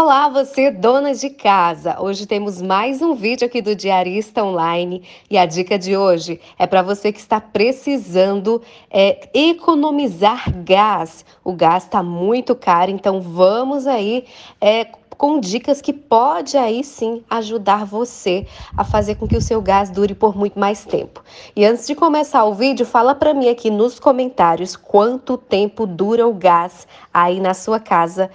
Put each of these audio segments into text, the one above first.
Olá, você dona de casa! Hoje temos mais um vídeo aqui do Diarista Online e a dica de hoje é para você que está precisando é, economizar gás. O gás está muito caro, então vamos aí é, com dicas que pode aí sim ajudar você a fazer com que o seu gás dure por muito mais tempo. E antes de começar o vídeo, fala para mim aqui nos comentários quanto tempo dura o gás aí na sua casa.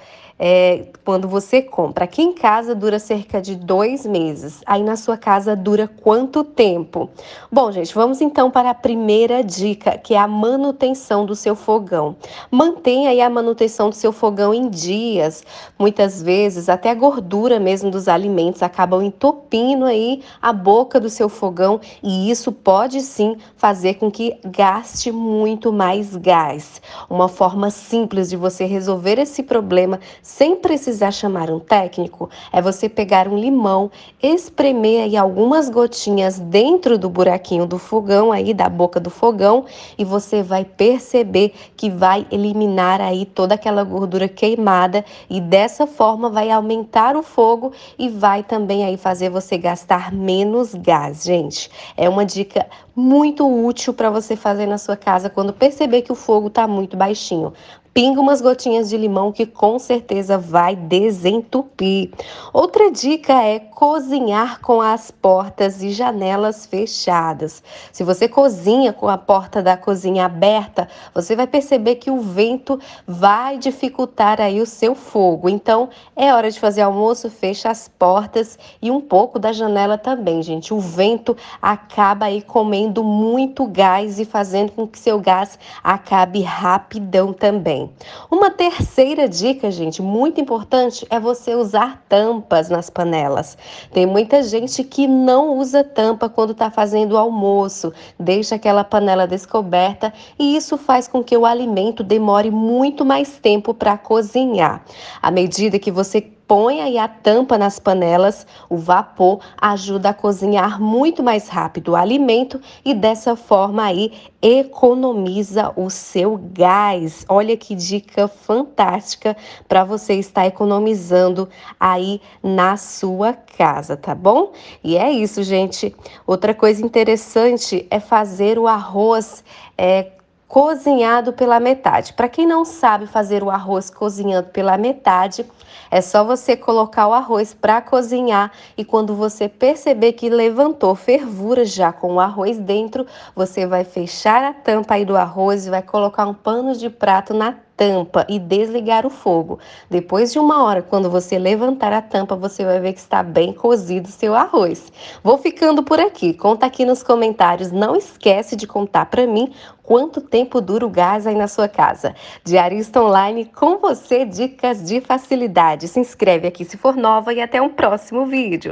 É, quando você compra. Aqui em casa dura cerca de dois meses. Aí na sua casa dura quanto tempo? Bom, gente, vamos então para a primeira dica, que é a manutenção do seu fogão. Mantenha aí a manutenção do seu fogão em dias. Muitas vezes até a gordura mesmo dos alimentos acabam entupindo aí a boca do seu fogão e isso pode sim fazer com que gaste muito mais gás. Uma forma simples de você resolver esse problema sem precisar chamar um técnico é você pegar um limão, espremer aí algumas gotinhas dentro do buraquinho do fogão aí da boca do fogão e você vai perceber que vai eliminar aí toda aquela gordura queimada e dessa forma vai aumentar aumentar o fogo e vai também aí fazer você gastar menos gás, gente. É uma dica muito útil para você fazer na sua casa quando perceber que o fogo está muito baixinho pinga umas gotinhas de limão que com certeza vai desentupir. Outra dica é cozinhar com as portas e janelas fechadas. Se você cozinha com a porta da cozinha aberta, você vai perceber que o vento vai dificultar aí o seu fogo. Então, é hora de fazer almoço, fecha as portas e um pouco da janela também, gente. O vento acaba aí comendo muito gás e fazendo com que seu gás acabe rapidão também bem. Uma terceira dica, gente, muito importante, é você usar tampas nas panelas. Tem muita gente que não usa tampa quando está fazendo o almoço, deixa aquela panela descoberta e isso faz com que o alimento demore muito mais tempo para cozinhar. À medida que você põe aí a tampa nas panelas, o vapor ajuda a cozinhar muito mais rápido o alimento e dessa forma aí economiza o seu gás. Olha que dica fantástica para você estar economizando aí na sua casa, tá bom? E é isso, gente. Outra coisa interessante é fazer o arroz é, cozinhado pela metade. Para quem não sabe fazer o arroz cozinhando pela metade, é só você colocar o arroz para cozinhar e quando você perceber que levantou fervura já com o arroz dentro, você vai fechar a tampa aí do arroz e vai colocar um pano de prato na tampa e desligar o fogo. Depois de uma hora, quando você levantar a tampa, você vai ver que está bem cozido o seu arroz. Vou ficando por aqui. Conta aqui nos comentários. Não esquece de contar para mim quanto tempo dura o gás aí na sua casa. Diarista Online com você, dicas de facilidade. Se inscreve aqui se for nova e até um próximo vídeo.